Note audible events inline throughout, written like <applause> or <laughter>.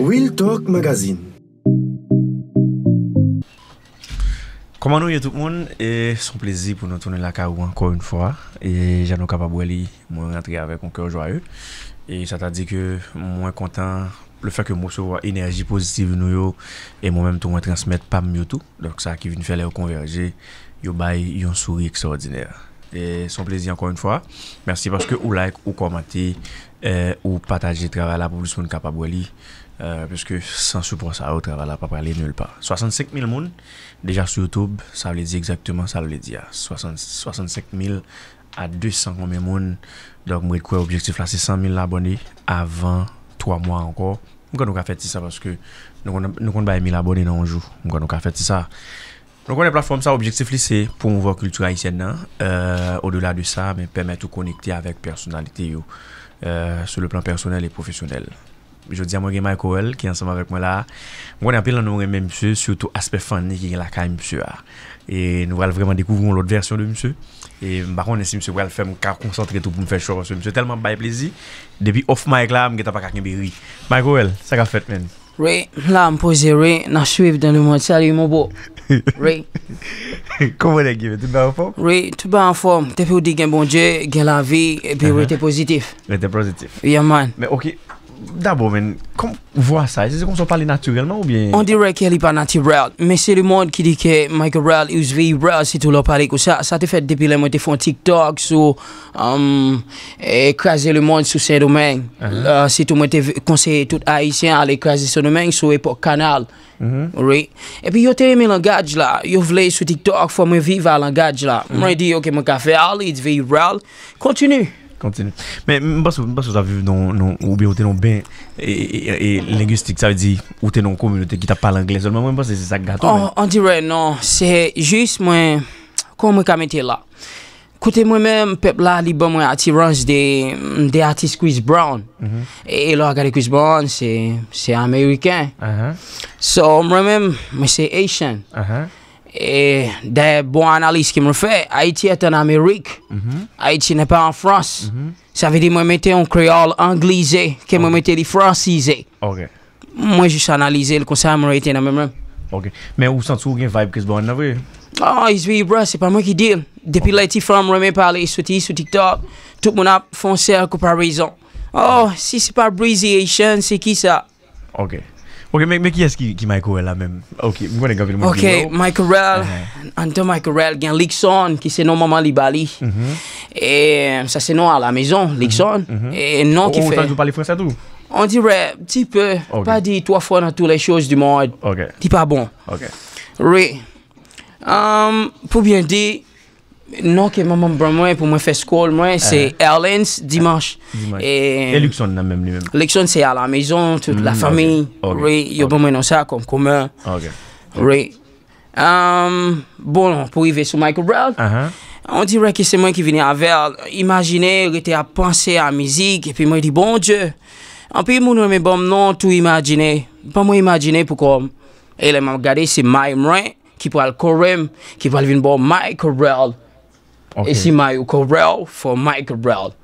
Will Talk Magazine Koman nou yotouk moun? Son plezi pou nou tonne lakar ou anko yon fwa Janon Kababweli moun rentre avek yon kyo jwa yon Sa ta di ke moun kontan Le fek yo moun sewa enerji pozitiv nou yo E moun menm ton moun transmet pam yotou Sa ki vin fwe le konverje Yo bay yon souri eksordine Son plezi ankon yon fwa Mersi paske ou like, ou komante euh, Ou pataje travala pou blis moun kapabweli Piske san soupros a ou travala paprali nul pa 65 mil moun Deja sou Youtube Sa wale di eksepteman Sa wale di a 65 mil A 200 konmen moun Dok mwen kwe objektif la se 100 mil abone Avan 3 mwa ankon Mwen kon nou ka feti sa paske Mwen kon baye 1000 abone nan anjou Mwen kon nou ka feti sa Nou konè platform sa, objektif li se, pou mwen vò kultur Haitien nan, e, euh, o dola di sa, mwen pèmè tout konikti avèk personalite yo, e, euh, sou le plan personel e profesyonel. Jodi a mwen gen Mike Orel, ki ansanm avèk mwen la, mwen apèl anon remè msè, surtout aspe fan ni gen lakay msè a, e, nou wèl vreman dekouvron lout versyon de msè, e, mbakon nè si msè wèl fè mwen ka konsantre tou pou mwen fè chòp anse msè, msè telman baye plezi, depi of Mike la, mwen geta pa kakèm bi ri. Mike Orel, sa ka fèt men Rè. Kou mwen e give, tout bè an fòm? Rè, tout bè an fòm. Tepe ou di gen bonje, gen la vi, epi ou uh-huh. rete pozitif. Rete pozitif. Yeah man. Mè ok, dabo men, koum ou vwa sa? Se se kon sou pali naturel nan ou bie? On direk ke li pa naturel. Mè se lè moun ki di ke Michael Rell is very real se tou lò pali kou sa. Sa te fè depi lè mwen te fon TikTok sou um, ekraze lè moun sou se domèng. Uh-huh. Euh, se tou mwen te konseye tout Haitien al ekraze se domèng sou epok kanal. Mm-hmm. E pi yo te eme langaj la Yo vle sou TikTok fwa mwen vive a langaj la mm-hmm. Mwen di yo ke mwen kafe al It's viral Kontinu Kontinu Mwen baso sa vive ou be ou tenon ben E lingustik sa ve di Ou tenon komunite ki ta pal anglen Mwen baso se sa gato An dire non Se jist mwen Kon mwen kamete la Kote mwen men pepla li bon mwen atirans de artiste Chris Brown mhm. e, e lo a gade Chris Brown se Ameriken So mwen men, mwen se Asian E de bon analise ki mwen fe, Haiti et en Amerik mhm. Haiti ne pa en Frans Sa mhm. vede mwen mette yon kreol anglize ke mwen mette yon fransize Mwen jis analize l kon sa mwen reyte nan mwen men Men ou san sou gen vibe Chris Brown na ve? Ah, is ve ibra, se pa mwen ki di l Depi la ti fam reme pale sou ti sou TikTok, tout moun ap fonsel koupa rezon. Oh, si se pa Breezy Hsien, se ki sa? Ok. Ok, me ki es ki Michael la men? Ok, mwen e gavit moun. Ok, Michael Rell, uh-huh. ante Michael Rell, gen Lixon, ki se nou maman li Bali. Mm-hmm. E, sa se nou a la mezon, mm-hmm. Lixon. Mm-hmm. E nou ki oh, fe. Ou, sanjou pale fransatou? On bon. um, dire, ti pe, pa di, to a fwa nan tou le chos di moun, ti pa bon. Oui. Pou bien di, Non ke maman bran mwen pou mwen fe skol mwen eh. Se Erlens, Dimash eh, eh, E Luxon nan mwen mwen mwen Luxon se a la mezon, tout la fami Yon ban mwen nan sa kom komen Bon, pou yve sou Michael Brown uh-huh. On dirè ki se mwen ki vini avè Imaginè, yve te apansè A mizik, epi mwen di bon dje An pi moun mwen mwen bon mnen Tout imaginè, pa mwen imaginè pou kon Elè mwen gade se mwen mwen Ki pou al korem Ki pou al vin bon Michael Brown E si ma yu ko brel for Michael Brell.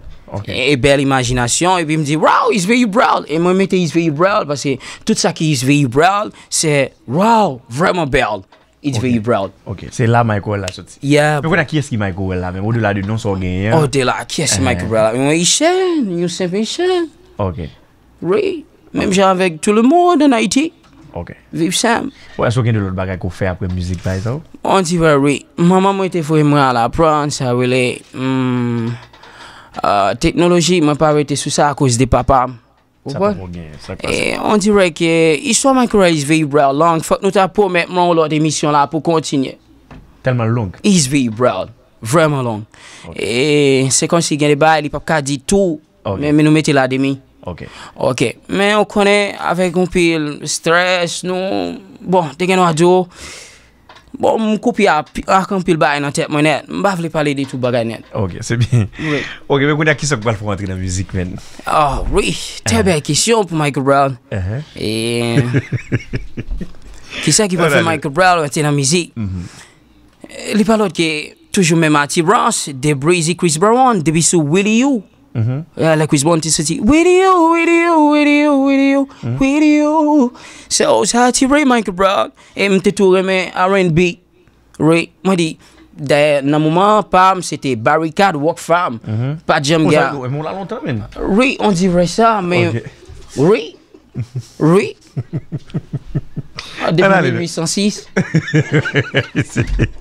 E bel imajinasyon, e bi mdi, wow, is ve yu brel. E mwen mette is ve yu brel, basi, tout sa ki is ve yu brel, se, wow, vreman bel, is ve yu brel. Ok, se la Michael la soti. Ya. Mwen akye si Michael la, men, ou de la de non son gen. Ou de la, akye si Michael Brell. Mwen yu sen, yu sen ve yu sen. Ok. Oui, men mjen avek tou le moun nan Haiti. Ok. Viv sam. Ou ya sou gen de lout bagay ko fè apre müzik bay sa ou? On di vè wè, oui. Maman mwen te fwe mwen a la pran, sa wè lè, teknoloji mwen parete sou sa a kouz de papa. Ou wè? Sa pou mwen gen, sa kwa sa. On di vè ki, iswa man kore isve yu brel long, fòk nou ta pou mè mwen ou lout emisyon la pou kontinye. Telman long? Isve yu brel, vreman long. E se kon si gen de bay, li pap ka di tou, men men ou mette la demi. Ok, men yo kone avèk yon pil stres, nou, bon, te gen wadou, bon, mou koupi ak yon pil bay nan tep mwenet, mbaf li pale di tou bagay net. Ok, se bin. Ok, men kwenye a kisa kwa l pou antre nan mizik men? Ah, wè, te uh-huh. bè kisyon pou Michael Brown. Kisa kwa l pou Michael Brown antre nan mizik, mm-hmm. li pale lòt ke toujou mè mati brans, de breezy Chris Brown, de bisou Willie Youe. Mm -hmm. Yeah, uh, like we want to with you, with you, with you, with you, mm -hmm. with you. So, sa ti Ray Michael Brown, em te toure me R&B. Ray, mwen di, dans nan mouman pam, c'était barricade, walk Farm Mm -hmm. Pa jam gya. Mwen la longtemps men. Oui, on dirait ça, mais okay. Oui Ray. Depuis <laughs> 1806. <laughs>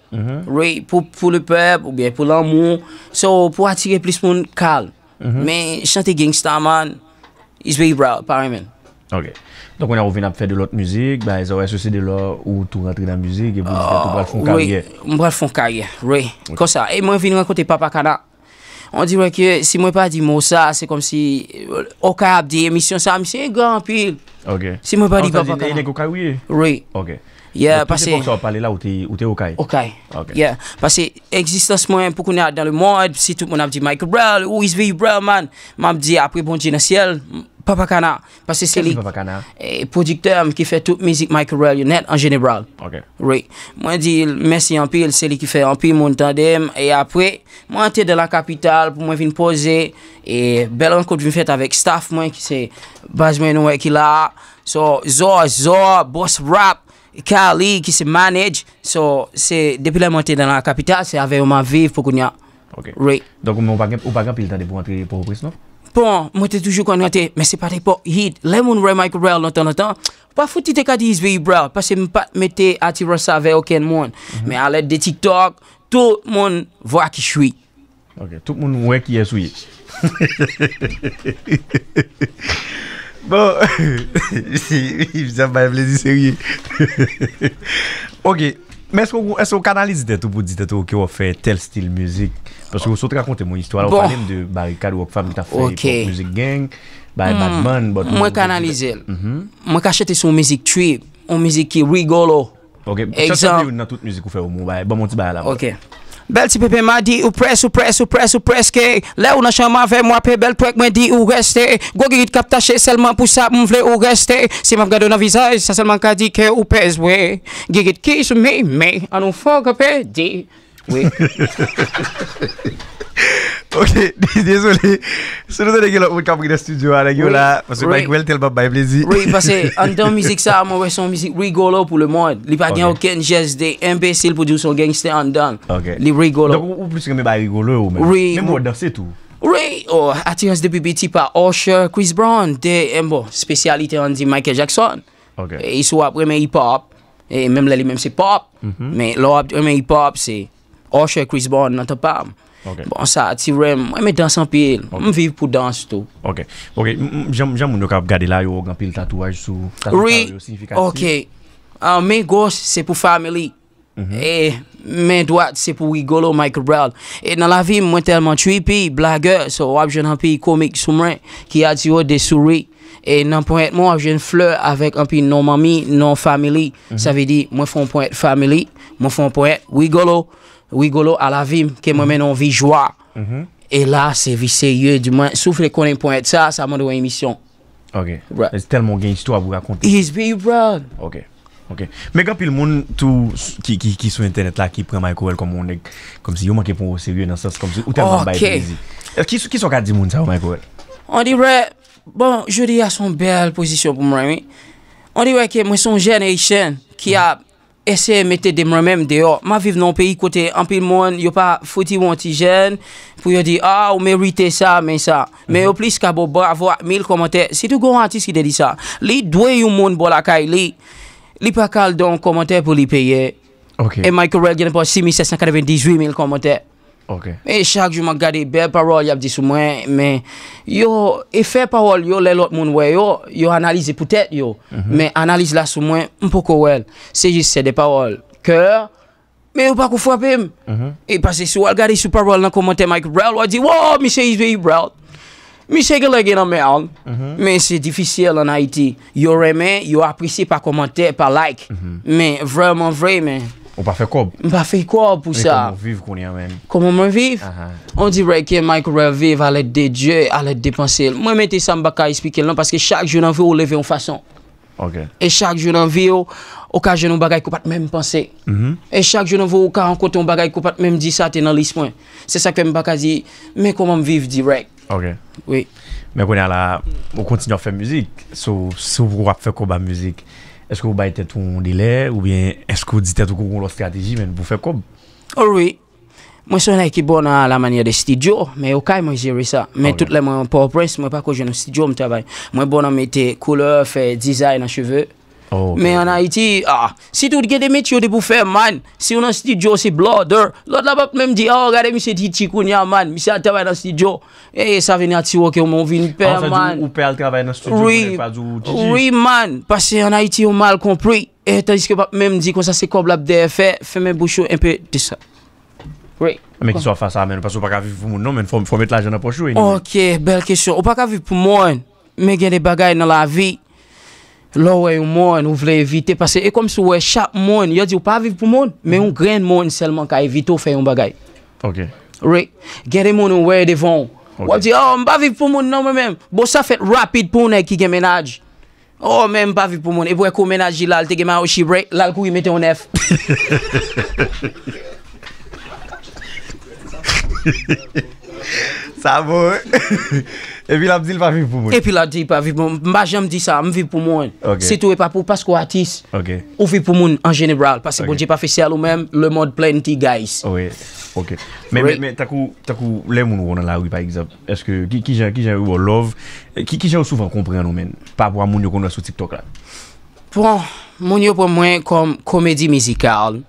Mm-hmm. Oui, pou le pep, ou biè pou l'amou, so pou atire plis moun kal, men mm-hmm. chante gangsta man, is very proud, par amen. Ok, donk wè nou vè nan pou fè de lot mouzik, bè zè wè se sè de lò ou tou rentre da mouzik, e pou mwen fè tout mwen fon karyè. Mwen fè fon karyè, oui, kon sa, e mwen vè nou akote papakana, on dirè ki si mwen pa di mou sa, se kom si okab di emisyon sa, mi se e gampil, si mwen pa di papakana. Ok, an tan di te eneko karyè? Oui. Ok. Yè, pase Ote bokso w pale la, ote Okai Okai, yè Pase, eksistans mwen pou kon yade dan le mod Si tout mwen ap di Michael Brown, Louis V. Brown man Mwen ap di apri bon dinasyel Papa Kana Pase seli E prodikte mwen ki fe tout mizik Michael Brown yon net an jene brown Ok Mwen di, mese yon pi, seli ki fe yon pi moun tandem E apri, mwen te de la kapital pou mwen vin pose E bel anko di vin fet avèk staff mwen ki se Bazmen wèk il a So, zò, zò, boss rap Kali ki se manej So se depilè mwen te dan la kapital Se avey oman viv pou konya Ok, donk ou bagan pil tande pou antre Pou ou pris non? Pon, mwen te toujou konye te Mwen se pati pou hit Lè moun wè mwen ki brel notan notan Pa foute te kadi is vey i brel Pase mwen pati mette ati rosa vey oken moun mhm. Men alè de TikTok Tout moun vwa ki chwi Tout moun wè ki esuy <laughs> Bo, jif se ap baye vlezi seri. Ok, men se ou kanalize detou pou ditetou ki ou fe tel stil müzik? Paske ou se ou tre akonte mwen istwa. Ou bon. pa lem de bari kadou wak fami ta fe, pop müzik geng, baye Batman. Mwen kanalize, mwen kachete sou müzik tri, mwen müzik ki rigolo. Ok, mwen chan se ou nan tout müzik ou fe ou moun, baye. Bel ti pepe ma di ou pres, ou pres, ou pres, ou preske. Le ou nan chanman vey mwa pe bel prek mwen di ou reste. Gwo girit kap tache selman pou sa mwen vle ou reste. Si mwen fga don avizaj, sa selman ka di ke ou pes wey. Girit kish me, me, anou fwa ka pe di. <laughs> Ok, disi sou li Sounou se dek yo la oukamp ki da studio A dek yo la Pase Mike Welthelman baye plezi An dan mizik sa, mwen wè son mizik rigolo pou le moun Li paten yo ken jes de Mbeseil pou di sou gengstè an dan Li rigolo Mwen wè mwè da se tou Ati yon se de bibiti pa Chris Brown eh, bon, Speciality an zi Michael Jackson Yisou ap wè men hip hop Mwen lè li men se pop Mwen wè men hip hop se Oshe Chris Bond nan te pam. Bon sa ati rem. Mwen me dansan pi el. Mwen viv pou dans tout. Ok. Ok. Jam moun yo kap gade la yo gan pi l tatouaj sou tatouaj yo sinfikasi. Ok. An ah, men gos se pou family. Mhm. E men doat se pou wigolo Michael Brown. E nan la vi mwen telman chui pi blage. So ap jen an pi komik soumren ki ati yo de souri. E nan po et mwen ap jen fle avek an pi non mami, non family. Mhm. Sa ve di mwen fon po et family. Mwen fon po et wigolo. Ou igolo alavim ke mwen men anvi jwa. E la se vi seye di man. Souf le konen pon et sa, sa mwen dou emisyon. Ok. E se tel mwen genj to a bou rakonti. He is big bro. Ok. Ok. Mwen ka pil moun tou ki sou internet la ki pre Michael kom moun nek. Kom si yo manke pou seye nan sas kom si. Ou tel mwen baye vizi. Euh, ki sou kat di moun sa ou Michael? On di wè. Bon, jodi a son bel pozisyon pou mwen. On di wè ke mwen son jenation ki a... Ese mette demre mem deyo, ma vive nan peyi kote, anpil moun yo pa foti ou antijen pou yo di, a ou merite sa men sa. Men yo plis kabo ba avwa mil komante, si tou gwo an tis ki de di sa. Li dwe yon moun bol akay, li pa kal don komante pou li peye. E Michael Reagan apos 6.798 mil komante. E chak jume gade bel parol yap di sou mwen men Yo e fe parol yo lè lot moun wè yo Yo analize pou tèt yo mhm. Men analize la sou mwen mpoko wèl Se jise se de parol Kè, men yo pa kou fwa pèm mhm. E pase sou wèl gade sou parol nan komantèm ak brel Wèl di wò, mi se yi zbe yi brel Mi se yi lè genan mè an Men se yi difisèl an Haiti Yo remè, yo apresi pa komantèm pa like mhm. Men vreman vremen Ou pa fè kob? M pa fè kob pou sa. Mè komon viv konyen mèm? Komon m wèm viv? Aha. On di wèk ki m wèk wèk wèm viv alèd de djè, alèd de pansèl. M wèm etè sa m baka espike lè nan, paske chak jounan vè ou levè ou fason. Ok. E chak jounan vè ou, ou ka jounan bagay kou pat mèm pansè. Mm-hmm. E chak jounan vè ou ka an kote ou bagay kou pat mèm di sa te nan lis mwen. Se sa ke m baka zi, mè komon m viv di wèk. Ok. Oui. Mè konyen la, wèk Est-ce que vous baitez ton délai ou bien est-ce que vous dites à tout le monde la stratégie, mais vous faites quoi? Oh oui, moi je suis un équipe bon dans la manière de studio, mais au cas où moi j'ai vu ça, mais tout le monde me propose, moi pas que je suis dans le studio, moi je suis bon dans mettre couleur, faire design dans cheveux. Men an ha iti, si tout gen de met yo de pou fe man, si yo nan studio se bloder, lot la pap men di, a, gade mi se titi koun ya man, mi se atavay nan studio, e, sa veni ati woke, ou moun vi ni pe man. Ou sa di ou pe al travay nan studio moun e faz ou tiji. Ou man, pase an ha iti ou mal kompri, e, ta diske pap men di kon sa se koblap de fe, fe men bouchou en pe disa. A men ki sou a fasa men, ou pase ou pa kaviv pou moun non men, fom et la jen apos chou eni men. Ok, bel kesyon, ou pa kaviv pou moun, men gen de bagay nan la vi, Lowe yo moun, ou vle evite pase e kom sou we chak moun. Yo di ou pa vive pou moun, men ou gren moun selman ka evito fe yon bagay. Ok. O re, genye moun ou we devon. Ou ap di, ou oh, mba vive pou moun nan men men, bo sa fet rapid pou ne ki gen menaj. Ou oh, men mba vive pou moun, e bo e kou menaj la tegeman ou shibre, la kou yi mete onef. <laughs> Sa bote. <laughs> E pi la di pa viv pou moun. E pi la di pa viv pou moun. Mba jen mdi sa, m viv pou moun. Se tou e pa pou paskou atis. Ou viv pou moun an jenebral. Pase pou bon, jen pa fese alou men, le mod plenty guys. Ou e, ok. Men, men, men, takou, takou, le moun wou nan la ou, pa ekzap. Eske, ki jen, ki jen wou wou love. Ki jen wou soufan kompre an ou men. Pa wou an moun yo konwa sou TikTok la. Pon, moun yo pon mwen kom, komedi mizikal.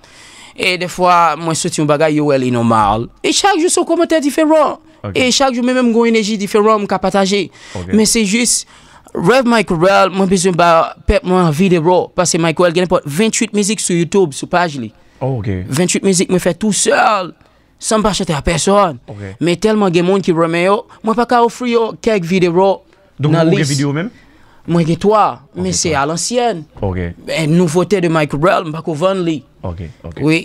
E defwa, mwen sou ti yon bagay yowel inomal. E chak jou sou kometer diferon. E chak jou mè mèm gwen enerji diferon mwen ka pataje. Mè se jist, rev Mike Rell, mwen bezwen ba pep mwen vide ro. Pase Mike Rell genè pot 28 mizik sou YouTube sou paj li. 28 mizik mwen fè tout sol, san pa chate a person. Mè telman gen moun ki remè yo, mwen pa ka ofri yo kek vide ro nan lis. Mwen gen video mèm? Mwen gen toa, mwen se al ansyen. E nouvote de Mike Rell, mwen pa kouvan li. Ok, ok. Oui,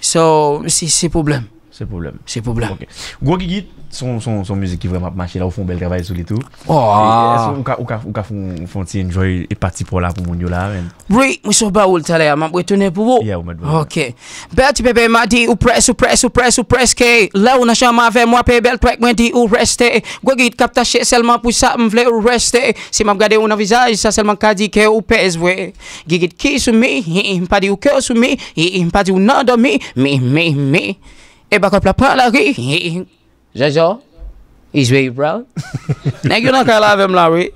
so se probleme. C'est problème. C'est problème. Ok. Gwo son, son, son musique qui vraiment marche là, au fond, bel travail sur les tout. Oh! Ou ka font une joie et parti pour là, pour mon là, Oui, mais sur ba ou l'tale ya, mwen retourne pour vous. Yeah, Ok. Bel bébé m'a dit, ou presse, ou presse, ou presse, ou presse, que là on a chama avec moi, pe bel prek ma dit, ou rester Gwo Gigi, kap seulement pour ça, m'vle ou rester Si m'a gade ou visage, ça seulement qu'a dit que ou pèse, ouais. Gigi, qui me mi, m'a dit ou cœur sou me m'a dit ou nan dormi, me me E baka plapa la wey? Jejo? I zwey i braw? Nè gyo nan ka lavem la wey?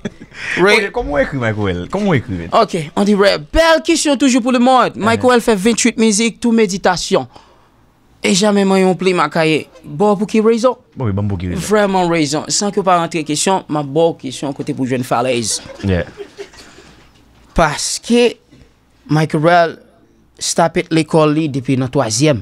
Kom wè kou Mike Well? Kom wè kou wey? Ok, an di wè. Bel kisyon toujou pou lè mòd. Mike Well fè 28 mizik, tou meditasyon. E jame mwen yon pli ma kaye. Bo pou ki rezon? Bon, oui, bon pou ki rezon. Vreman rezon. San ki yo pa rentre kisyon, ma bo kisyon kote pou jwen falez. Yeah. Paske Mike Well stapet lè kol li depi nan toasyem.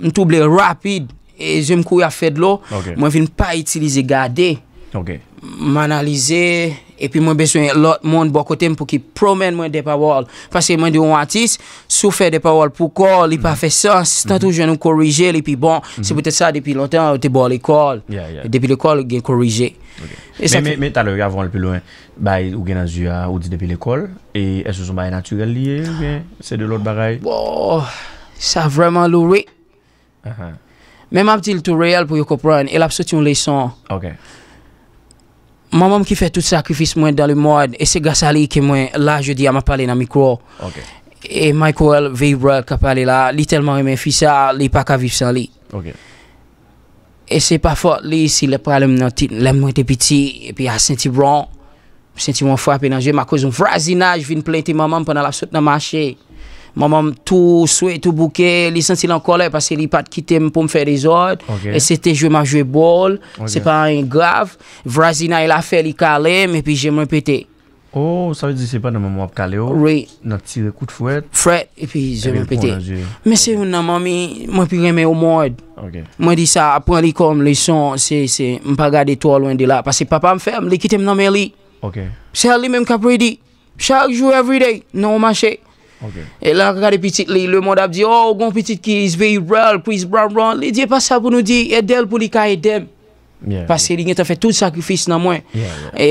m touble rapide, e zem kou ya fed lo, mwen fin pa itilize gade, m analize, e pi mwen beswen lot moun bokotem pou ki promen mwen depawol, paske mwen di ou atis, sou fe depawol pou kol, li pa mhm. fe sa, statou mhm. jwen m korije, li pi bon, se mhm. pote sa depi lontan ou te bo l'ekol, depi l'ekol gen korije. E me ta lor yavon lpi lwen, bay ou gen azya ou di depi l'ekol, e se son bay natural liye ou gen, se de l'ot baray? Bo, sa vreman lourik, mais je dis tout réel pour que comprendre et et je une leçon. Ok. Maman qui fait tout sacrifice moins dans le monde c'est grâce à li que moi je dis à ma dans le micro Ok. Et Michael parlé là il est tellement telman ça, ça li pas ka vivre sans lui. Ok. et c'est pas fort li si le pralem petit, le lem mwen et puis Il a senti bron, senti frappé dans nan ma cause, un frazinaj de plente maman pendant la sortie dans marché Mamam tou soue, tou bouke, li sensi lankole, pase li pat kite m pou m fè desod. E sete jwe ma jwe bol, se pa rin grav. Vrazina il a fè li kalem, epi jè mwen petè. Ou, sa wè di se pa nan mam wap kale ou? Oui. Nakti de koute fwet? Fwet, epi jè mwen petè. Mè se nan mami, mwen pi reme ou mwad. Mwen di sa, apwen li kom, li son, se, se, mpa gade to lwen de la, pase papa m fèm, li kite m nan mè li. Ok. Se al li mèm kapredi. Chak jou every day, nan ou mache. E lan akade pitit li, le mod ap di, o, oh, gon pitit ki izve yu bral pou izbranbran, li diye pas sa pou nou di, edel pou li ka edem. Paske li gen te fè tout sakrifis nan mwen. E,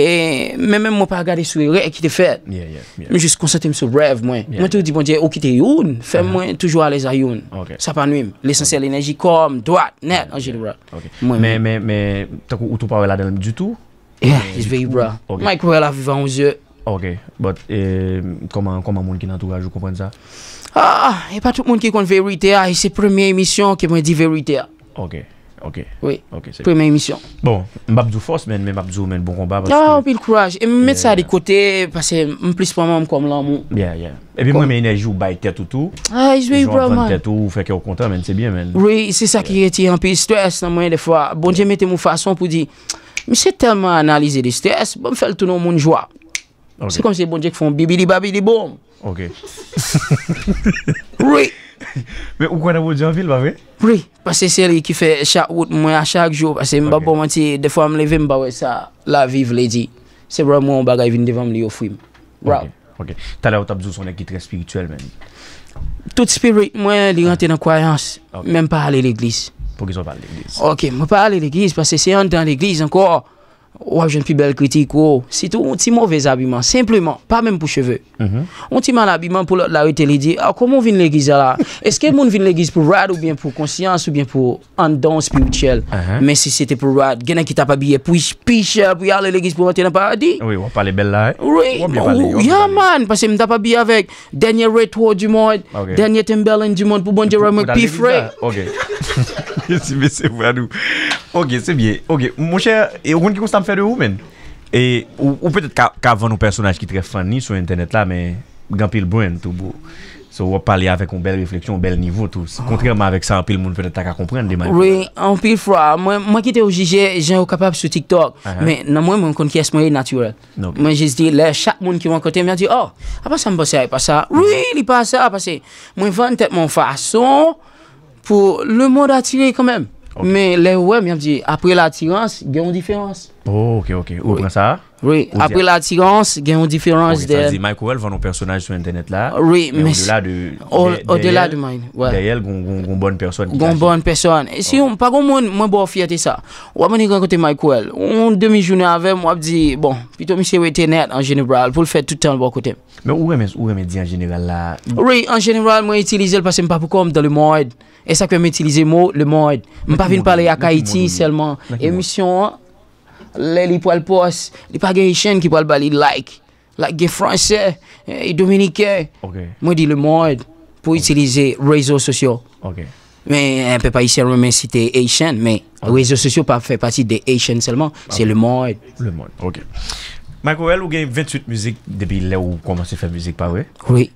men men mwen pa agade sou re ekite fèt. Mwen jist konsente mse rev mwen. Mwen tou di bon diye, o, ki te youn, fè uh-huh. mwen toujou alez a youn. Sa pan wim, l'esansel enerji kom, dwat, net, anje de bral. Men, men, men, ta kou ou tou pa wè la denm du tout? Ya, izve yu bral. Mwen kou wè la vivan ouzye. Ok, but e, koman moun ki nan toukaj ou kompwen sa? Ah, e patouk moun ki kon verite a, e se premiye emisyon ki mwen di verite a. Ok, ok. Oui, premiye emisyon. Bon, mbap zou fos men, mbap zou men bon kompa. Ah, ou pil kouraj, e mwen met sa di kote, pase mplis pwaman mkom lan moun. Yeah, yeah. E pi mwen men ene jou bay tetou tout. Ah, iswe yu broman. Jou anvan tetou, fèk yo kontan men, se bien men. Oui, se sa ki eti yon pi stres nan mwen defwa. Bon, jen mette mou fason pou di, mwen se telman analize di stres, bon, mwen fèl tout Se kon se bonje ki fon bibili babili bom. Ok. Rwi. <laughs> Mwen ou kon anvo di anvil ba mwen? Rwi. Pase se li ki fe chak wout mwen a chak jo. Pase mwen ba pou manti defo am leve mwen ba we sa la vive le di. Se brou mwen mwen bagay vin devan mwen li yo oh, fwi mwen. Ok. Ok. Tala ou tab zo son ekitre spirituel mwen? Tout spirit mwen li yon te nan kwayans. Mwen pa ale l'eglis. Pou ki son pa ale l'eglis? Ok. Mwen pa ale l'eglis. Pase se yon dan l'eglis anko a. Wap jen pi bel kritik wou Si tou moun ti mouvez abiman Simpleman, pa menm pou cheve Moun mhm. ti man abiman pou la wite li di A ah, komon vin legiz ala Eske moun vin legiz pou rad ou bien pou konsyans Ou bien pou andon spirituel uh-huh. Men si sete pou rad, genen ki tap abye Pou ish piche, pou yale legiz pou wote nan paradi Ouye wap pale bel la Ouye man, pase m tap abye avek Denye reto di moun Denye tembelen di moun pou bonjere mwen pi fre Ok Mese mwen se mwen anou Ok, se bie. Ok, mwen chè, e ou konn ki konstan mwen fè de ou men? E ou pwetèt ka van ou personaj ki tre fan ni sou internet la, men, gan pil bwen, tou bou. So wè pali avèk ou bel refleksyon, bel nivou, tou. Kontrèman ah. avèk sa, an pil moun pwetèt ta ka kompren de man. Oui, an pil fwa. Mwen ki te ou jijè, jè ou kapab sou TikTok. Men, nan mwen mwen konn ki es mwen natural. Mwen jè sdi, lè, chak moun ki mwen kote, mwen di, oh, apan ah, sa mwen basè, apan sa, really pasè, apan se. Mwen van tèp mwen fason pou le moun atine Mè lè wè mè apri l'attirans, gen yon diferans. Ok, ok, ou prasa a? Oui, apre la tiganse, gen yon diferans de... Ou yon tansi Mike Well vwann yon personaj sou internet la. Oui, mais... Ou de la oh. bon, de... Ou de la de main. Ou de la de yon bonn person. Gon bonn person. Si yon, pa kon mwen mwen bo fiyate sa. Ou a mwen yon kote Mike Well. Ou demi jounen ave, mwen ap di, bon, pitou mwen se wete net an jenebral, pou l fè toutan l bo kote. Mwen ou reme di an jenebral la... Oui, an jenebral, mwen itilize l pase mpa pou kom dan le mwoyd. E sa kwen mwen itilize mwo, le mwoyd. Mwen pa fin pale a Lè li pou al pos, li pa gen Eichen ki pou al bali like, like gen Fransè, eh, Dominikè. Mwen di le mod pou itilize rezo sosyo. Mwen eh, pe pa yise remen site Eichen, me rezo sosyo pa fe pati de Eichen selman, se le mod. Michael, ou gen 28 mouzik debi lè ou koman se fè mouzik pa wè? Oui.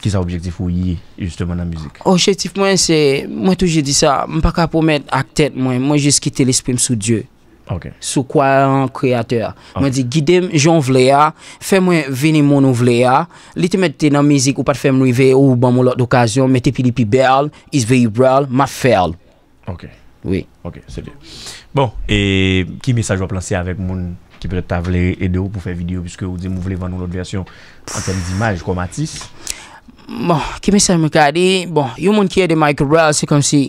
Ki sa objektif ou yi justement nan mouzik? Objektif mwen se, mwen toujè di sa, mwen pa ka pou mèd ak tèt mwen, mwen jè skite l'esprim sou dieu. Sou kwa yon kreator. Ah. Mwen di, gidem, joun vle ya, fe mwen veni moun vle ya, li te mette nan mizik ou pat fe mwen rive, ou ban moun lot d'okasyon, mette pilipi bel, isve yu brel, ma fel. Ok. Oui. Ok, se bien. Bon, e, ki mesaj wap lansi avèk moun ki pre ta vle edo pou fe video piske ou di moun vle van nou lot versyon an kem di imaj, kwa Matisse? Bon, ki mesaj mwen kade, bon, yon moun ki e de Mike Rell, se kon si...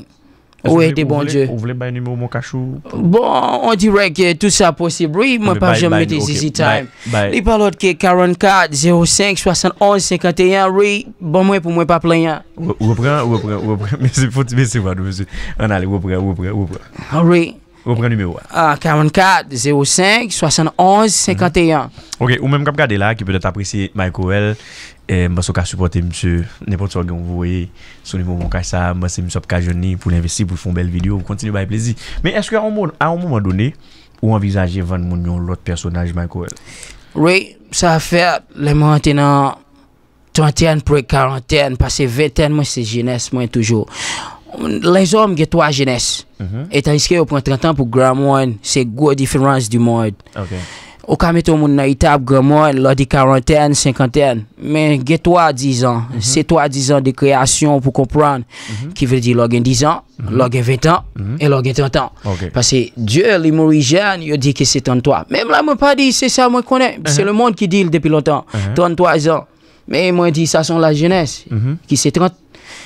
Oui, des bon Dieu. Vous voulez bailler numéro mon cachou? Bon, on dirait que tout ça possible. Oui, moi, pas jamais mettre Easy Time. Il parle de 44 05 71 51. Oui, bon, moi, pour moi, pas plein. Hein. Reprends, reprends, reprends. <laughs> Mais c'est faut, mais c'est pas, monsieur. On allez, reprends, reprends, reprends. Ah, oui. Ou le numéro 44 05 71 51. Ok, ou même comme regardez là, qui peut-être apprécié Michael, et eh, capable vous supporter monsieur, n'importe quoi que vous voyez, sur le niveau mon ça, suis, monsieur pour l'investir, pour faire une belle vidéo, continuez avec plaisir. Mais est-ce qu'à un, moment donné, ou envisager vendre mon l'autre personnage, Michael Oui, ça fait les maintenant trentaine, pour quarantaine, passé vingtaine, moi, c'est jeunesse, moi, toujours les hommes qui trois jeunesse, et tandis que prend 30 ans pour grand mère c'est gros différence du monde. Okay. Au cas où on a étape grand monde, l'autre dit quarantaine, cinquantaine, mais qui toi 10 ans, mm -hmm. c'est toi 10 ans de création pour comprendre, mhm. qui veut dire 10 ans, 20 mhm. ans, mhm. et 30 ans. Parce que Dieu, les jeune, il dit que c'est 33. Même là, je ne pas dit, c'est ça, moi connais. C'est le monde qui dit depuis longtemps, 33 ans. Mais moi, je dis, ça sont la jeunesse, qui c'est 30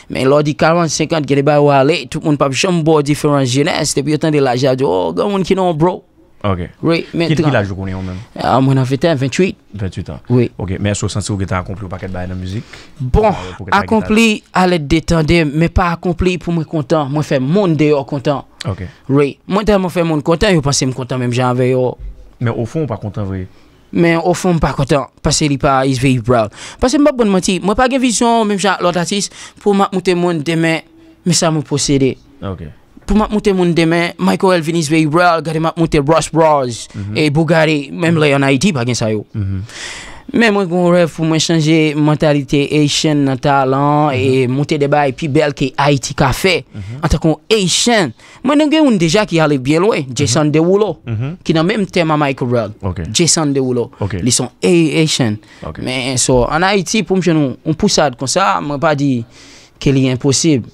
mais lors de 40-50 gede bay aller, tout moun pas chanm bo diferans jenès, tepi yo tan de l'âge, a des oh, qui sont qui nan bro. Ok. Oui, mais Quel âge vous connaissez même moi ah, mon 28. 28 ans. Oui. Ok, mais est-ce que vous sentez accompli au paquet de la musique Bon, euh, accompli à l'aide des mais pas accompli pour moi content. Moi, fais monde dehors content. Ok. Oui. Moi, tellement fait monde content, je pense que je suis content même, j'en vais. Oh. Mais au fond, pas content, vrai. Oui. men ofon pa kota, pase li pa izve ibrel. Pase mba bon mati, mwen pa gen vizyon, men jat lor datis, pou mak mouten moun demen, me sa mou pose de. Ok. Pou mak mouten moun demen, Michael el vini izve ibrel, gade mak mouten Ross Bros, mhm. e Bugari, men mlay anay di bagen sayo. Men mwen kon rev pou mwen chanje mentalite Asian nan talan E monte mhm. debay pi bel ki Haiti ka fe mhm. An takon Asian Mwen nan gen yon deja ki ale biel we mhm. Jason Deulo Ki nan menm tema Michael Rugg Jason Deulo Li son Asian Men so an Haiti pou mwen chanje un pousad kon sa Mwen pa di ke li imposib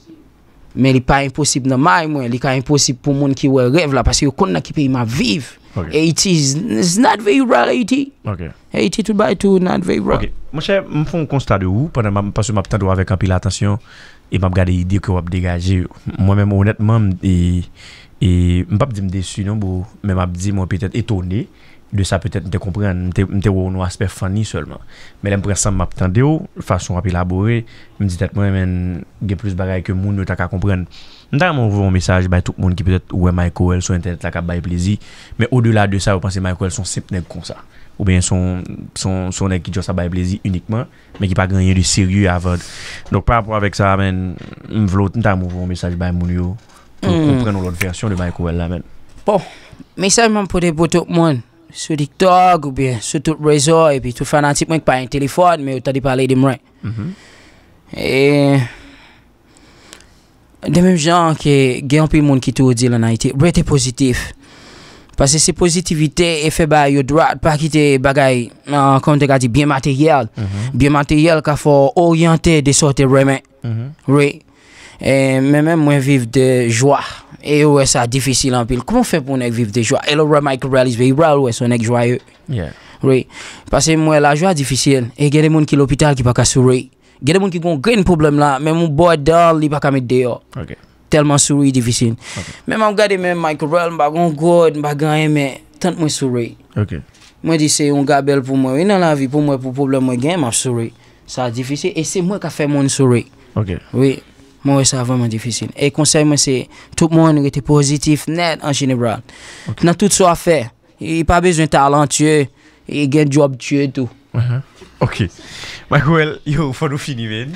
Men li pa imposib nan may mwen Li ka imposib pou moun ki we rev la Pase yo kon na ki pe yon ma viv Mwen okay. 80s it's not very rare 80 okay. 80 to buy two not very rare okay. mon cher me font constat de où pendant que passe m'a avec un pile attention et m'a regarder idée que vous dégager moi même honnêtement et E m pap di m desu nan bo, men map di m wè pètè etonè, de sa pètè m te kompren, m te wè wè nou aspe fany solman. Men lè m prensan m map tante yo, fason wè pè elabore, m ditèt mwen men gen plus bagay ke moun nou tak a kompren. N tan m wè m wè m wè m mèsaj bay tout moun ki pètèt wè Michael ou el sou internet laka bay plezi, men o de la de sa wè pwansi Michael ou el son sipnèk kon sa, ou ben son, son, sonèk ki djo sa bay plezi unikman, men ki pa ganyen di siri ou avad. N nan pa apwa avèk sa men, m vlote, n tan m wè m kon hmm. pre nou loun versyon di baye kouvel la men. Po, mesajman pou de botok moun, sou dik tog ou bi, sou tout rezo, e pi tou fanantip mwen ki paye yon telefon, me ou ta di pale di mwen. E, de mèm jan ki, gen yon pi moun ki tou di lana iti, rete pozitif. Pase se pozitivite e fe baye yo drat, pa kite bagay, kon te gadi, biyemateryal. Biyemateryal ka fo oryante de non, mm-hmm. sote remen. Mm-hmm. Oui. E men men mwen viv de jwa, e ouwe sa difisil anpil. Kouman fe pou mwen ek viv de jwa? E lora Mike Rell isbe, i ral ouwe son ek jwaye. Yeah. Oui. Pase mwen la jwa difisil, e gede moun ki l'opital ki pa ka soure. Gede moun ki kon gwen problem la, men moun boye dal li pa ka met deyo. Ok. Telman soure yi difisil. Ok. Men mwen gade mwen Mike Rell, mba kon god, mba gan eme, tant mwen soure. Ok. Mwen di se yon ga bel pou mwen, yon nan la vi pou mwen pou problem mwen gen mwen soure. Sa difisil, e se mwen ka fe moun sou Mwen wè sa vèman difisil. E konsep mwen se, tout mwen wè te pozitif net an jinebran. Nan tout so a fè. Y pa bezon talantye, y gen job dje etou. Uh-huh. Ok. Makouel, yon fò nou fini ven.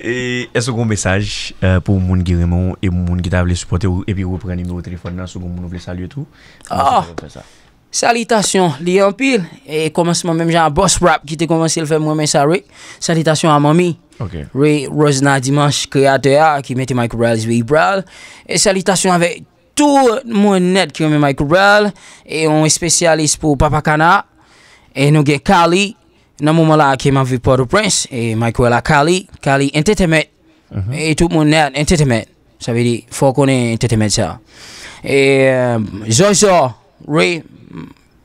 E so kon mesaj pou moun ki remon e moun ki ta vle supporte epi wè preni nou telefon nan so kon moun wè vle salye etou. Mwen fè sa. Salitasyon li yon pil E komanseman menm jan boss rap Ki te komanse el fè mwen men sa re Salitasyon a mami Ok Re Rosna Dimanche Kreatè a Ki mette Mike Rell Zwi i bral E salitasyon ave Tou moun net Ki yon men Mike Rell E yon espesyalist Pou Papa Kana E nou gen Kali Nan mouman la Ki man vi Port-au-Prince E Mike Rell a Kali Kali entetemet mhm. E tout moun net Entetemet Sa ve di Fò konen entetemet sa E euh, Zozo Re E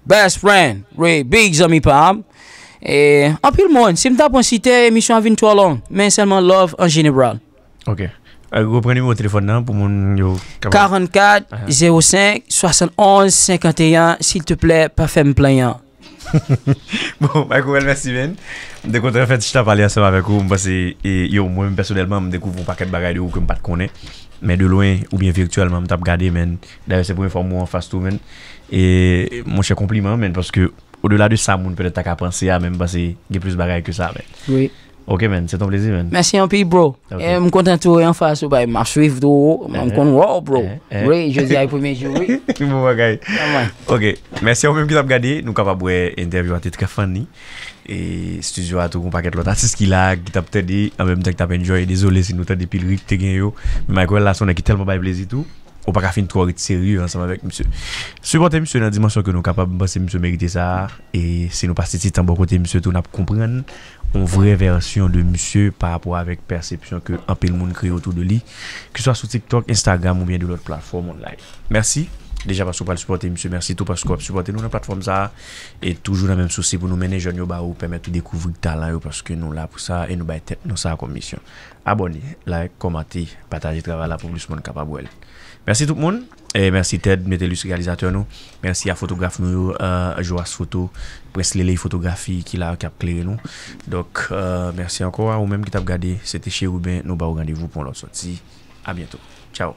Best friend, oui, big zami pab. Et, anpil moun, se m ta pon site, mi son avin to alon, men selman love en general. Ok, e go preni moun telefon nan pou moun yo kapal. 44-05-7151, s'il te ple, pa fe m plan yan. <laughs> Bon, mwen mwen mwensi men. M dekontan fèt, j ta pali anseman vek ou, m basi, yo mwen m personelman m dekouv m paket bagay di ou ke m pat konen. Men de loin, ou bien virtuelman, m ta p gade men, dève se poun informou an fas tou men. E moun chè kompliment men, paske ou do la de sa moun pwede tak apansi ya men, basi ge plis bagay ke sa men. Oui. Ok men, se ton plezi men. Mèsi an pi bro. E mwen kontentou yon fasyo bay, mwa chwif do, mwen mwen kon wò bro. Bwè, eh, eh. je di a yon pweme je wè. Mwen mwen bagay. Mwen mwen. Ok, mèsi an mwen mwen ki tap gade, nou kap ap wè entervywa te tkè fan ni. E stizyo a tou kon paket lota atis ki la, ki tap te de, an mwen mwen te ki tap enjoye, dizole si nou te depil rik te gen yo, mwen mwen kwen la sonen ki tel ou pas qu'à finir trop sérieux ensemble avec monsieur. Supporter monsieur dans la dimension que nous sommes capables de monsieur mériter ça. Et si nous passons petit temps bon côté monsieur, tout n'a comprendre une vraie version de monsieur par rapport avec perception que un peu le monde crée autour de lui, que ce soit sur TikTok, Instagram ou bien de l'autre plateforme online. Merci. Déjà parce que vous le supporter, monsieur, merci tout parce que vous supportez nous dans la plateforme ça. Et toujours la même souci pour nous mener jeunes, bah, ou permettre de découvrir le talent parce que nous là pour ça et nous tête nous ça commission. Abonnez, like, commentez, partagez le travail là pour plus de monde capable. Mersi tout moun. Mersi Ted Metelius realizateur nou. Mersi a fotografe mou Joas Foto, Preslele Fotografi ki la kap kleri nou. Dok euh, mersi anko a ou menm ki tap gade. Sete Che Rouben. Nou ba ou gandevou pou lò soti. A bientou. Ciao.